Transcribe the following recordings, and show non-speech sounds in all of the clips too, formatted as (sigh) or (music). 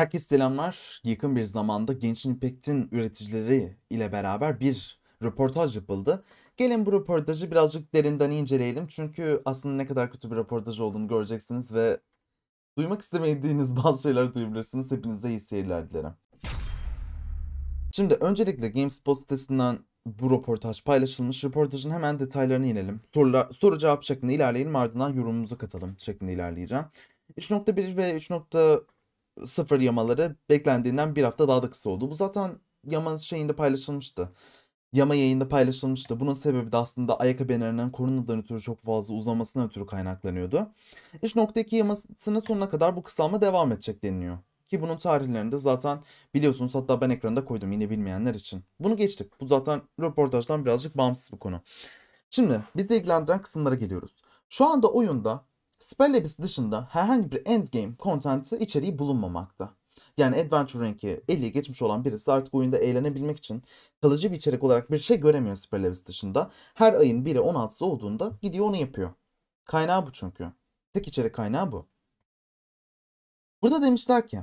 Herkese selamlar. Yakın bir zamanda gençin Impact'in üreticileri ile beraber bir röportaj yapıldı. Gelin bu röportajı birazcık derinden inceleyelim. Çünkü aslında ne kadar kötü bir röportaj olduğunu göreceksiniz ve duymak istemediğiniz (laughs) bazı şeyler duyabilirsiniz. Hepinize iyi seyirler dilerim. Şimdi öncelikle GameSpot sitesinden bu röportaj paylaşılmış. Röportajın hemen detaylarına inelim. Sorular, soru cevap şeklinde ilerleyelim ardından yorumumuza katalım şeklinde ilerleyeceğim. 3.1 ve 3 sıfır yamaları beklendiğinden bir hafta daha da kısa oldu. Bu zaten yama şeyinde paylaşılmıştı. Yama yayında paylaşılmıştı. Bunun sebebi de aslında ayakkabılarının koronadan ötürü çok fazla uzamasına ötürü kaynaklanıyordu. İş noktaki yamasının sonuna kadar bu kısalma devam edecek deniliyor. Ki bunun tarihlerini de zaten biliyorsunuz hatta ben ekranda koydum yine bilmeyenler için. Bunu geçtik. Bu zaten röportajdan birazcık bağımsız bir konu. Şimdi bizi ilgilendiren kısımlara geliyoruz. Şu anda oyunda Spell Abyss dışında herhangi bir endgame content'ı içeriği bulunmamakta. Yani Adventure Rank'i 50'ye geçmiş olan birisi artık oyunda eğlenebilmek için kalıcı bir içerik olarak bir şey göremiyor Spell Abyss dışında. Her ayın biri 16'sı olduğunda gidiyor onu yapıyor. Kaynağı bu çünkü. Tek içerik kaynağı bu. Burada demişler ki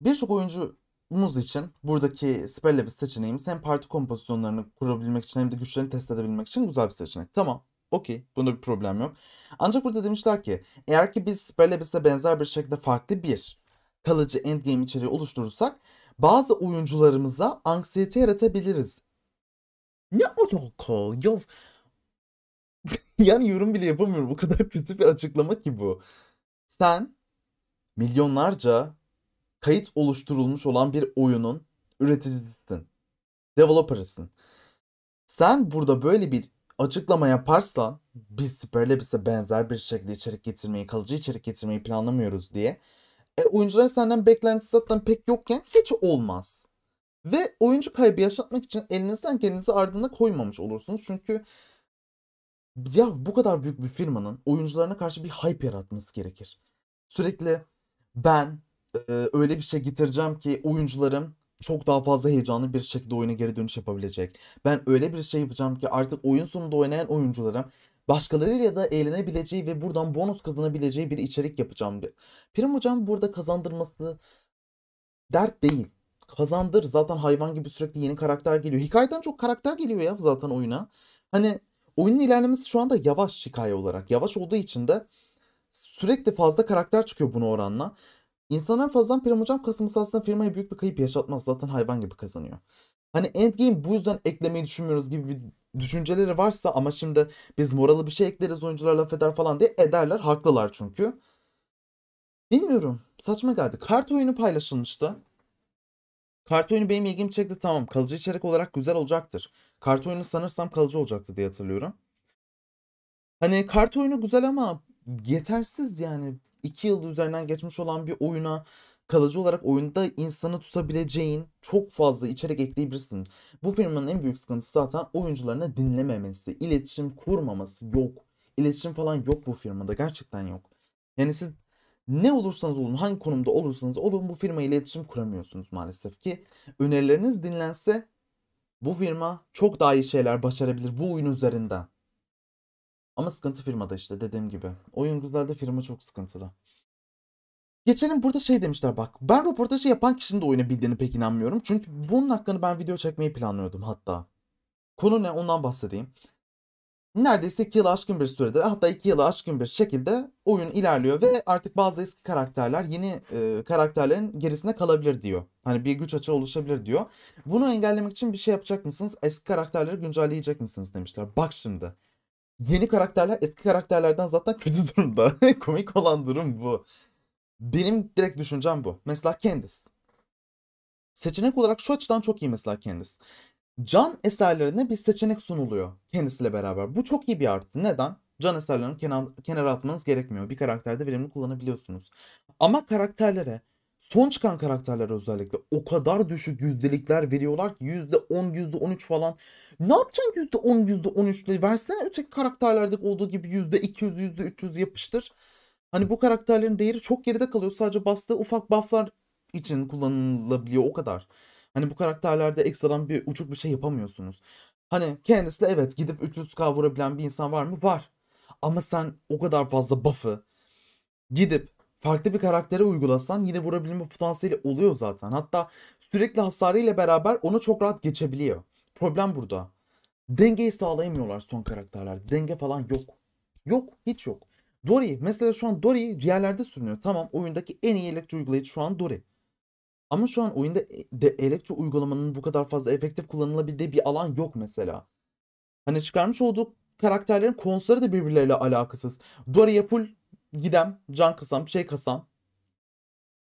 birçok oyuncumuz için buradaki Spell Abyss seçeneğimiz hem parti kompozisyonlarını kurabilmek için hem de güçlerini test edebilmek için güzel bir seçenek. Tamam Okey. Bunda bir problem yok. Ancak burada demişler ki eğer ki biz Sperlebis'e benzer bir şekilde farklı bir kalıcı endgame içeriği oluşturursak bazı oyuncularımıza anksiyete yaratabiliriz. Ne alaka? Ya... (laughs) yani yorum bile yapamıyorum. Bu kadar kötü bir açıklama ki bu. Sen milyonlarca kayıt oluşturulmuş olan bir oyunun üreticisin, Developer'ısın. Sen burada böyle bir açıklama yaparsa biz Superlabis'e benzer bir şekilde içerik getirmeyi, kalıcı içerik getirmeyi planlamıyoruz diye. E, oyuncuların senden beklentisi zaten pek yokken hiç olmaz. Ve oyuncu kaybı yaşatmak için elinizden kendinizi ardına koymamış olursunuz. Çünkü ya bu kadar büyük bir firmanın oyuncularına karşı bir hype yaratması gerekir. Sürekli ben e, öyle bir şey getireceğim ki oyuncularım çok daha fazla heyecanlı bir şekilde oyuna geri dönüş yapabilecek. Ben öyle bir şey yapacağım ki artık oyun sonunda oynayan oyuncuların başkalarıyla da eğlenebileceği ve buradan bonus kazanabileceği bir içerik yapacağım diyor. Prim hocam burada kazandırması dert değil. Kazandır zaten hayvan gibi sürekli yeni karakter geliyor. Hikayeden çok karakter geliyor ya zaten oyuna. Hani oyunun ilerlemesi şu anda yavaş hikaye olarak. Yavaş olduğu için de sürekli fazla karakter çıkıyor bunu oranla. İnsanlar fazladan prim hocam kasılması aslında firmaya büyük bir kayıp yaşatmaz. Zaten hayvan gibi kazanıyor. Hani Endgame bu yüzden eklemeyi düşünmüyoruz gibi bir düşünceleri varsa ama şimdi biz moralı bir şey ekleriz oyuncular laf eder falan diye ederler. Haklılar çünkü. Bilmiyorum. Saçma geldi. Kart oyunu paylaşılmıştı. Kart oyunu benim ilgimi çekti tamam. Kalıcı içerik olarak güzel olacaktır. Kart oyunu sanırsam kalıcı olacaktı diye hatırlıyorum. Hani kart oyunu güzel ama yetersiz yani. 2 yıl üzerinden geçmiş olan bir oyuna kalıcı olarak oyunda insanı tutabileceğin çok fazla içerik ekleyebilirsin. Bu firmanın en büyük sıkıntısı zaten oyuncularına dinlememesi, iletişim kurmaması yok. İletişim falan yok bu firmada gerçekten yok. Yani siz ne olursanız olun, hangi konumda olursanız olun bu firma iletişim kuramıyorsunuz maalesef ki. Önerileriniz dinlense bu firma çok daha iyi şeyler başarabilir bu oyun üzerinden. Ama sıkıntı firmada işte dediğim gibi. Oyun güzel de firma çok sıkıntılı. Geçelim burada şey demişler bak. Ben röportajı yapan kişinin de oyunu bildiğini pek inanmıyorum. Çünkü bunun hakkında ben video çekmeyi planlıyordum hatta. Konu ne ondan bahsedeyim. Neredeyse 2 yılı aşkın bir süredir hatta 2 yılı aşkın bir şekilde oyun ilerliyor ve artık bazı eski karakterler yeni e, karakterlerin gerisine kalabilir diyor. Hani bir güç açığı oluşabilir diyor. Bunu engellemek için bir şey yapacak mısınız? Eski karakterleri güncelleyecek misiniz demişler. Bak şimdi yeni karakterler eski karakterlerden zaten (laughs) kötü durumda. (laughs) Komik olan durum bu. Benim direkt düşüncem bu. Mesela Candice. Seçenek olarak şu açıdan çok iyi mesela Candice. Can eserlerine bir seçenek sunuluyor kendisiyle beraber. Bu çok iyi bir artı. Neden? Can eserlerini kenar, kenara atmanız gerekmiyor. Bir karakterde verimli kullanabiliyorsunuz. Ama karakterlere Son çıkan karakterler özellikle o kadar düşük yüzdelikler veriyorlar ki yüzde %10, yüzde %13 falan. Ne yapacaksın yüzde %10, yüzde %13'le? Versene öteki karakterlerde olduğu gibi yüzde %200, yüzde %300 yapıştır. Hani bu karakterlerin değeri çok geride kalıyor. Sadece bastığı ufak bufflar için kullanılabiliyor o kadar. Hani bu karakterlerde ekstradan bir uçuk bir şey yapamıyorsunuz. Hani kendisi de evet gidip 300k vurabilen bir insan var mı? Var. Ama sen o kadar fazla buff'ı gidip farklı bir karaktere uygulasan yine vurabilme potansiyeli oluyor zaten. Hatta sürekli hasarıyla beraber onu çok rahat geçebiliyor. Problem burada. Dengeyi sağlayamıyorlar son karakterler. Denge falan yok. Yok hiç yok. Dory mesela şu an Dory yerlerde sürünüyor. Tamam oyundaki en iyi elektro uygulayıcı şu an Dory. Ama şu an oyunda e, de elektro uygulamanın bu kadar fazla efektif kullanılabildiği bir alan yok mesela. Hani çıkarmış olduğu karakterlerin konsları da birbirleriyle alakasız. Doria full gidem can kasam şey kasam.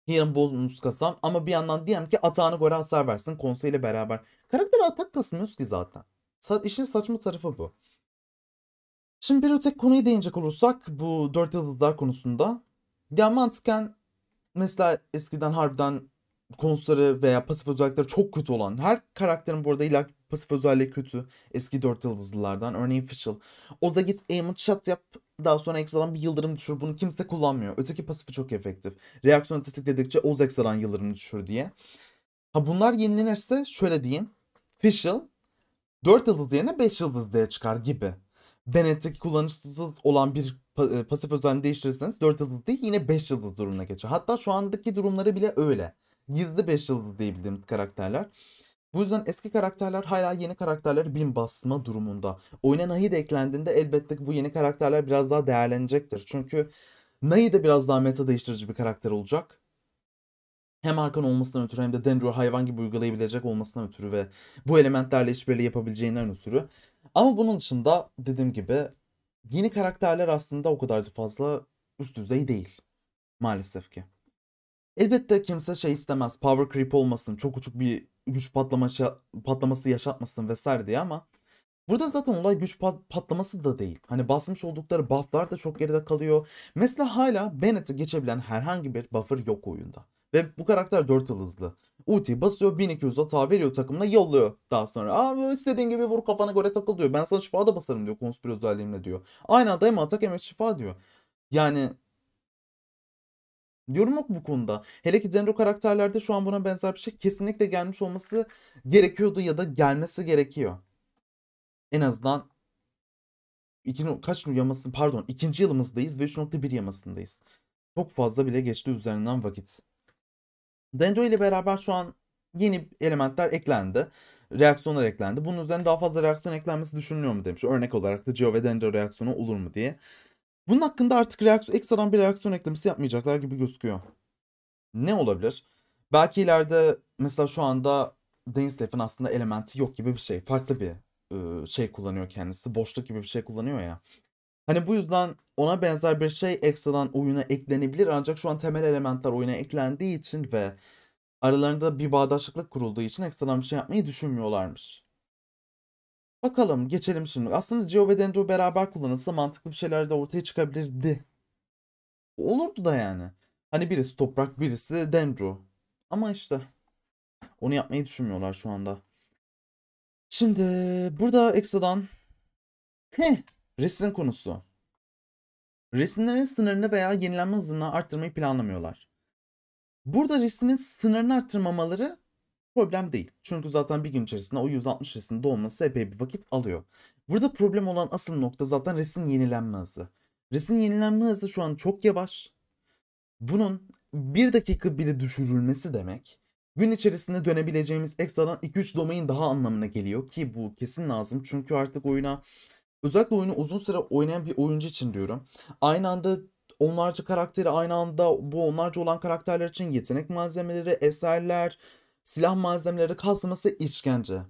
Yarın bonus kasam ama bir yandan diyelim ki atağına göre hasar versin konseyle beraber. Karakter atak kasmıyoruz ki zaten. Sa işin saçma tarafı bu. Şimdi bir öteki konuyu değinecek olursak bu dört yıldızlar konusunda. Ya mantıken mesela eskiden harbiden konusları veya pasif özellikleri çok kötü olan her karakterin burada illa Pasif özelliği kötü. Eski dört yıldızlılardan. Örneğin Fischl. Oza git aim'ı shot yap. Daha sonra Exalan bir yıldırım düşür. Bunu kimse kullanmıyor. Öteki pasifi çok efektif. Reaksiyonu tetikledikçe Oz Exalan yıldırım düşür diye. Ha bunlar yenilenirse şöyle diyeyim. Fischl 4 yıldız yerine 5 yıldız diye çıkar gibi. Bennett'teki kullanışsız olan bir e, pasif özelliğini değiştirirseniz 4 yıldız değil yine 5 yıldız durumuna geçer. Hatta şu andaki durumları bile öyle. Gizli 5 yıldız diyebildiğimiz karakterler. Bu yüzden eski karakterler hala yeni karakterleri bin basma durumunda. Oyuna Nahi de eklendiğinde elbette bu yeni karakterler biraz daha değerlenecektir. Çünkü Nahi de biraz daha meta değiştirici bir karakter olacak. Hem Arkan olmasından ötürü hem de Dendro hayvan gibi uygulayabilecek olmasından ötürü ve bu elementlerle işbirliği yapabileceğinden ötürü. Ama bunun dışında dediğim gibi yeni karakterler aslında o kadar da fazla üst düzey değil. Maalesef ki. Elbette kimse şey istemez. Power creep olmasın. Çok uçuk bir güç patlaması, patlaması yaşatmasın vesaire diye ama Burada zaten olay güç pat- patlaması da değil. Hani basmış oldukları bufflar da çok geride kalıyor. Mesela hala Bennett'i geçebilen herhangi bir buffer yok oyunda. Ve bu karakter 4 yıl hızlı. Ulti basıyor 1200 hata veriyor takımına yolluyor daha sonra. Aa istediğin gibi vur kafana göre takıl diyor. Ben sana şifa da basarım diyor konspir özelliğimle diyor. Aynı anda hem atak hem şifa diyor. Yani Diyorum yok bu konuda. Hele ki Dendro karakterlerde şu an buna benzer bir şey kesinlikle gelmiş olması gerekiyordu ya da gelmesi gerekiyor. En azından iki, kaç yaması pardon ikinci yılımızdayız ve 3.1 yamasındayız. Çok fazla bile geçti üzerinden vakit. Dendro ile beraber şu an yeni elementler eklendi. Reaksiyonlar eklendi. Bunun üzerine daha fazla reaksiyon eklenmesi düşünülüyor mu demiş. Örnek olarak da Geo ve Dendro reaksiyonu olur mu diye. Bunun hakkında artık reaksiyon, ekstradan bir reaksiyon eklemesi yapmayacaklar gibi gözüküyor. Ne olabilir? Belki ileride mesela şu anda Steph'in aslında elementi yok gibi bir şey. Farklı bir e, şey kullanıyor kendisi. Boşluk gibi bir şey kullanıyor ya. Hani bu yüzden ona benzer bir şey ekstradan oyuna eklenebilir. Ancak şu an temel elementler oyuna eklendiği için ve aralarında bir bağdaşlıklık kurulduğu için ekstradan bir şey yapmayı düşünmüyorlarmış. Bakalım geçelim şimdi. Aslında Geo ve Dendro beraber kullanılsa mantıklı bir şeyler de ortaya çıkabilirdi. Olurdu da yani. Hani birisi toprak birisi Dendro. Ama işte onu yapmayı düşünmüyorlar şu anda. Şimdi burada ekstradan Heh, resim konusu. Resimlerin sınırını veya yenilenme hızını arttırmayı planlamıyorlar. Burada resminin sınırını arttırmamaları problem değil. Çünkü zaten bir gün içerisinde o 160 resmin dolması epey bir vakit alıyor. Burada problem olan asıl nokta zaten resmin yenilenme hızı. Resmin yenilenme hızı şu an çok yavaş. Bunun bir dakika bile düşürülmesi demek gün içerisinde dönebileceğimiz ekstradan 2-3 domain daha anlamına geliyor ki bu kesin lazım. Çünkü artık oyuna özellikle oyunu uzun süre oynayan bir oyuncu için diyorum. Aynı anda onlarca karakteri aynı anda bu onlarca olan karakterler için yetenek malzemeleri, eserler, silah malzemeleri kasması işkence.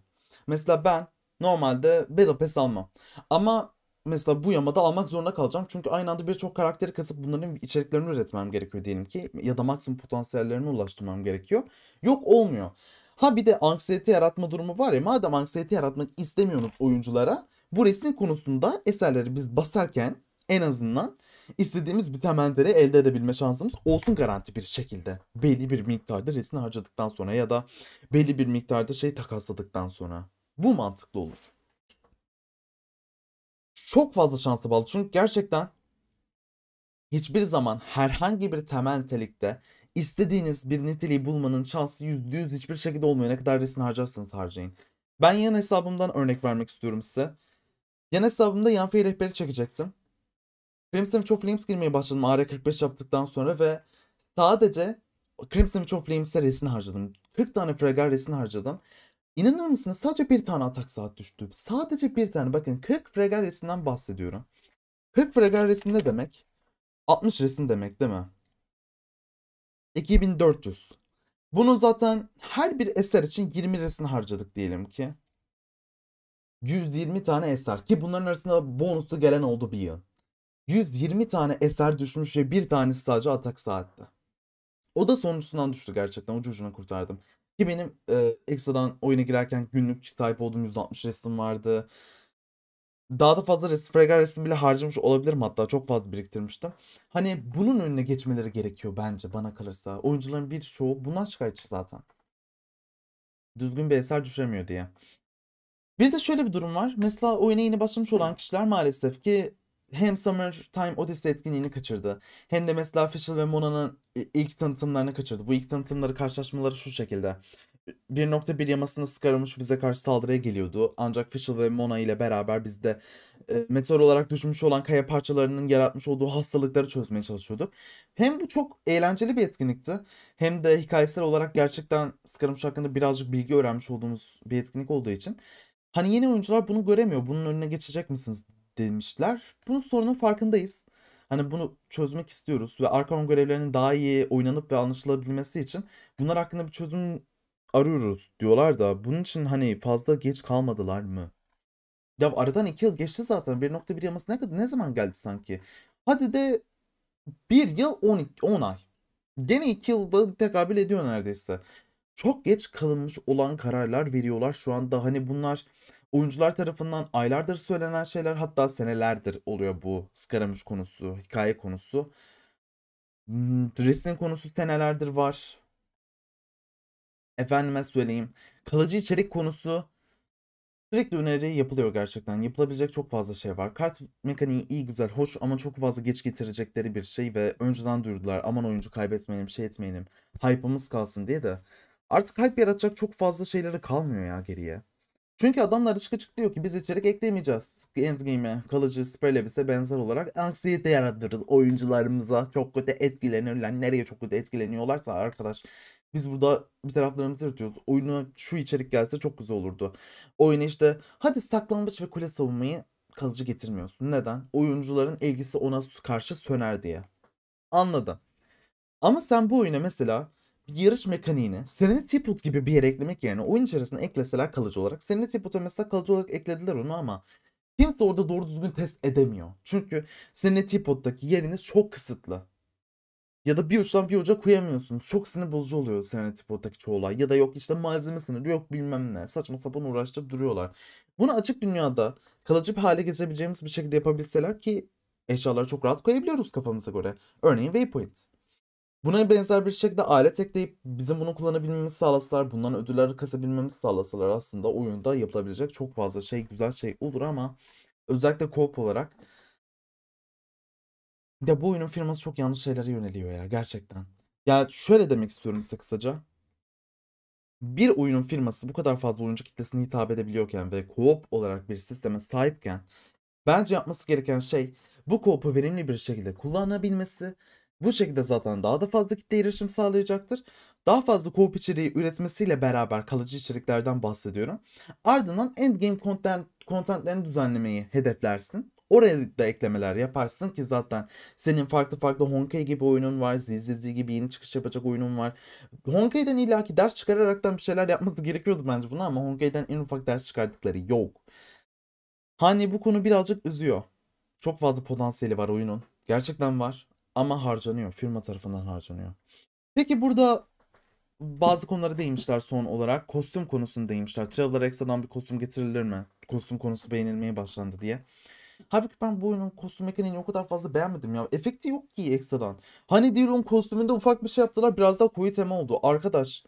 Mesela ben normalde Battle Pass almam. Ama mesela bu yamada almak zorunda kalacağım. Çünkü aynı anda birçok karakteri kasıp bunların içeriklerini üretmem gerekiyor diyelim ki. Ya da maksimum potansiyellerini ulaştırmam gerekiyor. Yok olmuyor. Ha bir de anksiyete yaratma durumu var ya. Madem anksiyete yaratmak istemiyorsunuz oyunculara. Bu resim konusunda eserleri biz basarken en azından istediğimiz bitamentleri elde edebilme şansımız olsun garanti bir şekilde. Belli bir miktarda resin harcadıktan sonra ya da belli bir miktarda şey takasladıktan sonra. Bu mantıklı olur. Çok fazla şanslı bağlı çünkü gerçekten hiçbir zaman herhangi bir temel nitelikte istediğiniz bir niteliği bulmanın şansı %100 hiçbir şekilde olmuyor. Ne kadar resim harcarsanız harcayın. Ben yan hesabımdan örnek vermek istiyorum size. Yan hesabımda Yanfei rehberi çekecektim. Crimson Witch of Flames girmeye başladım AR45 e yaptıktan sonra ve sadece Crimson Witch of Flames'e resin harcadım. 40 tane Fragger resin harcadım. İnanır mısınız sadece bir tane atak saat düştü. Sadece bir tane bakın 40 Fragger resinden bahsediyorum. 40 Fragger resim ne demek? 60 resim demek değil mi? 2400. Bunu zaten her bir eser için 20 resim harcadık diyelim ki. 120 tane eser ki bunların arasında bonuslu gelen oldu bir yıl. 120 tane eser düşmüş ve bir tanesi sadece atak saatte. O da sonuncusundan düştü gerçekten. Ucu ucuna kurtardım. Ki benim e, ekstradan oyuna girerken günlük sahip olduğum 160 resim vardı. Daha da fazla resim, Fragger resim bile harcamış olabilirim hatta. Çok fazla biriktirmiştim. Hani bunun önüne geçmeleri gerekiyor bence bana kalırsa. Oyuncuların birçoğu bundan şikayetçi zaten. Düzgün bir eser düşüremiyor diye. Bir de şöyle bir durum var. Mesela oyuna yeni başlamış olan kişiler maalesef ki hem Summer Time Odyssey etkinliğini kaçırdı. Hem de mesela Fisher ve Mona'nın ilk tanıtımlarını kaçırdı. Bu ilk tanıtımları karşılaşmaları şu şekilde. 1.1 yamasını sıkarılmış bize karşı saldırıya geliyordu. Ancak Fischl ve Mona ile beraber biz de e, meteor olarak düşmüş olan kaya parçalarının yaratmış olduğu hastalıkları çözmeye çalışıyorduk. Hem bu çok eğlenceli bir etkinlikti hem de hikayesel olarak gerçekten Scaramouche hakkında birazcık bilgi öğrenmiş olduğumuz bir etkinlik olduğu için Hani yeni oyuncular bunu göremiyor. Bunun önüne geçecek misiniz demişler. Bunun sorunun farkındayız. Hani bunu çözmek istiyoruz ve Arkham görevlerinin daha iyi oynanıp ve anlaşılabilmesi için bunlar hakkında bir çözüm arıyoruz diyorlar da bunun için hani fazla geç kalmadılar mı? Ya aradan 2 yıl geçti zaten 1.1 yaması ne, kadar, ne zaman geldi sanki? Hadi de 1 yıl 10, 10 ay. Gene 2 yılda tekabül ediyor neredeyse. Çok geç kalınmış olan kararlar veriyorlar şu anda. Hani bunlar oyuncular tarafından aylardır söylenen şeyler hatta senelerdir oluyor bu Scaramouche konusu, hikaye konusu. Hmm, resim konusu senelerdir var. Efendime söyleyeyim. Kalıcı içerik konusu Sürekli öneri yapılıyor gerçekten. Yapılabilecek çok fazla şey var. Kart mekaniği iyi, güzel, hoş ama çok fazla geç getirecekleri bir şey ve önceden duyurdular. Aman oyuncu kaybetmeyelim, şey etmeyelim. Hype'ımız kalsın diye de. Artık hype yaratacak çok fazla şeyleri kalmıyor ya geriye. Çünkü adamlar açık açık diyor ki biz içerik eklemeyeceğiz. Endgame'e kalıcı süper elbise benzer olarak anksiyete yaratırız oyuncularımıza. Çok kötü etkilenirler. Nereye çok kötü etkileniyorlarsa arkadaş. Biz burada bir taraflarımızı yırtıyoruz. Oyuna şu içerik gelse çok güzel olurdu. Oyuna işte hadi saklambaç ve kule savunmayı kalıcı getirmiyorsun. Neden? Oyuncuların ilgisi ona karşı söner diye. Anladım. Ama sen bu oyuna mesela yarış mekaniğini senin tipot gibi bir yere eklemek yerine oyun içerisine ekleseler kalıcı olarak. senin tipota mesela kalıcı olarak eklediler onu ama kimse orada doğru düzgün test edemiyor. Çünkü senin tipottaki yeriniz çok kısıtlı. Ya da bir uçtan bir uca koyamıyorsunuz. Çok sinir bozucu oluyor senin tipottaki çoğu olay. Ya da yok işte malzeme sınırı yok bilmem ne. Saçma sapan uğraştırıp duruyorlar. Bunu açık dünyada kalıcı bir hale getirebileceğimiz bir şekilde yapabilseler ki eşyaları çok rahat koyabiliyoruz kafamıza göre. Örneğin Waypoint. Buna benzer bir şekilde alet ekleyip bizim bunu kullanabilmemizi sağlasalar, bundan ödüller kasabilmemizi sağlasalar aslında oyunda yapılabilecek çok fazla şey, güzel şey olur ama özellikle koop olarak ya bu oyunun firması çok yanlış şeylere yöneliyor ya gerçekten. Ya şöyle demek istiyorum size kısaca. Bir oyunun firması bu kadar fazla oyuncu kitlesine hitap edebiliyorken ve koop olarak bir sisteme sahipken bence yapması gereken şey bu koopu verimli bir şekilde kullanabilmesi bu şekilde zaten daha da fazla kitle erişim sağlayacaktır. Daha fazla co-op içeriği üretmesiyle beraber kalıcı içeriklerden bahsediyorum. Ardından endgame content, contentlerini düzenlemeyi hedeflersin. Oraya da eklemeler yaparsın ki zaten senin farklı farklı Honkai gibi oyunun var, ZZZ gibi yeni çıkış yapacak oyunun var. Honkai'den illaki ders çıkararaktan bir şeyler yapması (laughs) gerekiyordu bence buna ama Honkai'den en ufak ders çıkardıkları yok. Hani bu konu birazcık üzüyor. Çok fazla potansiyeli var oyunun. Gerçekten var. Ama harcanıyor. Firma tarafından harcanıyor. Peki burada bazı konulara değmişler son olarak. Kostüm konusunu değmişler. Traveler ekstradan bir kostüm getirilir mi? Kostüm konusu beğenilmeye başlandı diye. Halbuki ben bu oyunun kostüm mekaniğini o kadar fazla beğenmedim ya. Efekti yok ki ekstradan. Hani Dylan kostümünde ufak bir şey yaptılar biraz daha koyu tema oldu. Arkadaş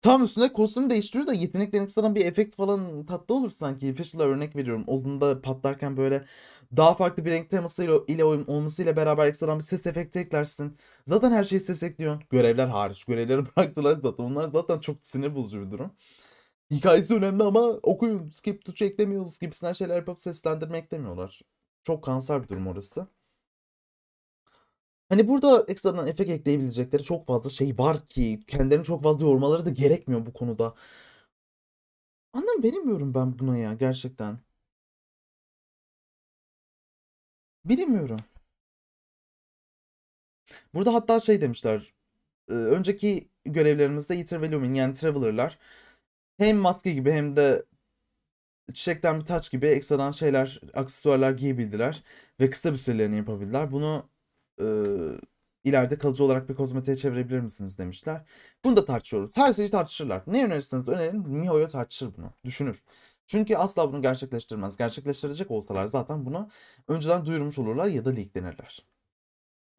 Tam üstüne kostüm değiştiriyor da yeteneklerin ekstradan bir efekt falan tatlı olur sanki. Fischl'a örnek veriyorum. Ozun'da patlarken böyle daha farklı bir renk temasıyla ile, ile olmasıyla beraber ekstradan bir ses efekti eklersin. Zaten her şeyi ses ekliyorsun. Görevler hariç. Görevleri (laughs) bıraktılar zaten. Onlar zaten çok sinir bozucu bir durum. Hikayesi önemli ama okuyun. Skip to eklemiyoruz gibisinden şeyler yapıp seslendirme eklemiyorlar. Çok kanser bir durum orası. Hani burada ekstradan efekt ekleyebilecekleri çok fazla şey var ki kendilerini çok fazla yormaları da gerekmiyor bu konuda. Anlam veremiyorum ben buna ya gerçekten. Bilmiyorum. Burada hatta şey demişler. Önceki görevlerimizde Eater ve Lumin yani Traveler'lar hem maske gibi hem de çiçekten bir taç gibi ekstradan şeyler, aksesuarlar giyebildiler ve kısa bir sürelerini yapabildiler. Bunu e, ileride kalıcı olarak bir kozmetiğe çevirebilir misiniz demişler. Bunu da tartışıyoruz. Her şeyi tartışırlar. Ne önerirseniz önerin Miho'ya tartışır bunu. Düşünür. Çünkü asla bunu gerçekleştirmez. Gerçekleştirecek olsalar zaten bunu önceden duyurmuş olurlar ya da leaklenirler.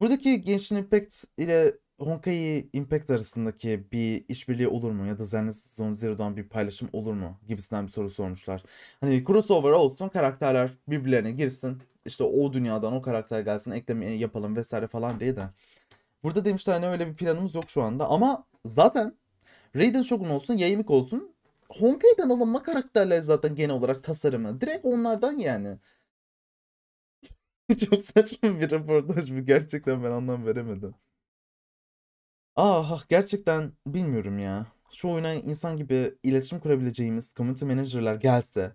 Buradaki Genshin Impact ile Honkai Impact arasındaki bir işbirliği olur mu ya da Zenless Zone Zero'dan bir paylaşım olur mu gibisinden bir soru sormuşlar. Hani crossover olsun karakterler birbirlerine girsin işte o dünyadan o karakter gelsin ekleme yapalım vesaire falan diye de. Burada demişler hani öyle bir planımız yok şu anda ama zaten Raiden Shogun olsun, Yayimik olsun Honkai'den alınma karakterler zaten genel olarak tasarımı. Direkt onlardan yani. (laughs) Çok saçma bir röportaj bu. Gerçekten ben anlam veremedim. Ah, ah gerçekten bilmiyorum ya. Şu oyuna insan gibi iletişim kurabileceğimiz community manager'lar gelse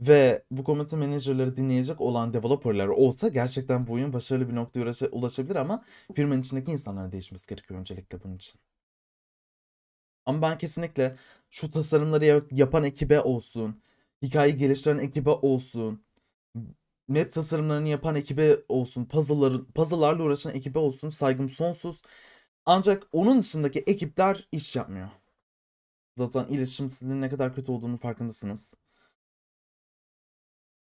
ve bu community menajerleri dinleyecek olan developerlar olsa gerçekten bu oyun başarılı bir noktaya ulaşabilir ama firmanın içindeki insanların değişmesi gerekiyor öncelikle bunun için. Ama ben kesinlikle şu tasarımları yapan ekibe olsun, hikaye geliştiren ekibe olsun, map tasarımlarını yapan ekibe olsun, puzzleların puzzle'larla uğraşan ekibe olsun saygım sonsuz. Ancak onun dışındaki ekipler iş yapmıyor. Zaten iletişim sizin ne kadar kötü olduğunu farkındasınız.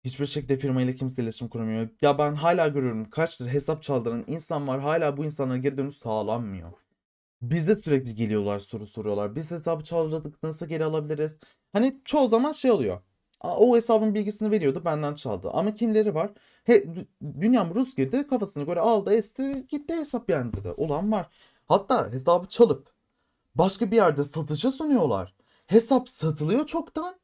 Hiçbir şekilde firmayla kimse iletişim kuramıyor. Ya ben hala görüyorum kaçtır hesap çaldıran insan var hala bu insanlara geri dönüş sağlanmıyor. Bizde sürekli geliyorlar soru soruyorlar. Biz hesabı çaldırdık nasıl geri alabiliriz? Hani çoğu zaman şey oluyor. O hesabın bilgisini veriyordu benden çaldı. Ama kimleri var? He, dünyam Rus girdi kafasını göre aldı esti gitti hesap yendi de. Olan var. Hatta hesabı çalıp başka bir yerde satışa sunuyorlar. Hesap satılıyor çoktan.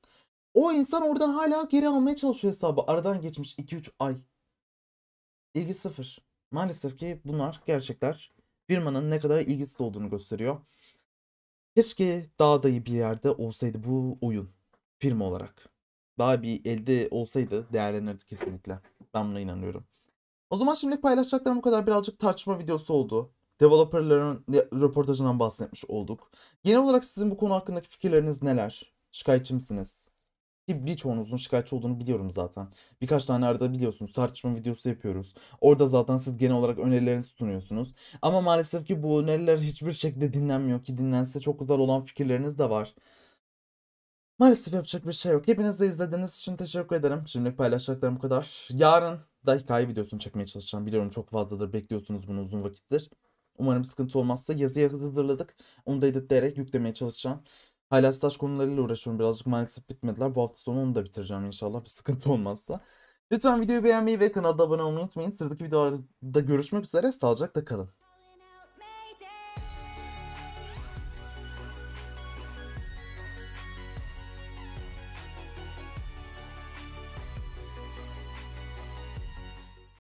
O insan oradan hala geri almaya çalışıyor hesabı. Aradan geçmiş 2-3 ay. İlgi sıfır. Maalesef ki bunlar gerçekler firmanın ne kadar ilgisiz olduğunu gösteriyor. Keşke daha dayı bir yerde olsaydı bu oyun firma olarak. Daha bir elde olsaydı değerlenirdi kesinlikle. Ben buna inanıyorum. O zaman şimdi paylaşacaklarım bu kadar birazcık tartışma videosu oldu. Developerların röportajından bahsetmiş olduk. Genel olarak sizin bu konu hakkındaki fikirleriniz neler? Şikayetçi misiniz? Ki birçoğunuzun şikayetçi olduğunu biliyorum zaten. Birkaç tane arada biliyorsunuz tartışma videosu yapıyoruz. Orada zaten siz genel olarak önerilerinizi sunuyorsunuz. Ama maalesef ki bu öneriler hiçbir şekilde dinlenmiyor ki dinlense çok güzel olan fikirleriniz de var. Maalesef yapacak bir şey yok. Hepinize izlediğiniz için teşekkür ederim. Şimdilik paylaşacaklarım bu kadar. Yarın da hikaye videosunu çekmeye çalışacağım. Biliyorum çok fazladır bekliyorsunuz bunu uzun vakittir. Umarım sıkıntı olmazsa yazıya hazırladık. Onu da editleyerek yüklemeye çalışacağım. Hala staj konularıyla uğraşıyorum birazcık maalesef bitmediler. Bu hafta sonu onu da bitireceğim inşallah bir sıkıntı olmazsa. Lütfen videoyu beğenmeyi ve kanalda abone olmayı unutmayın. Sıradaki videolarda görüşmek üzere. Sağlıcakla kalın.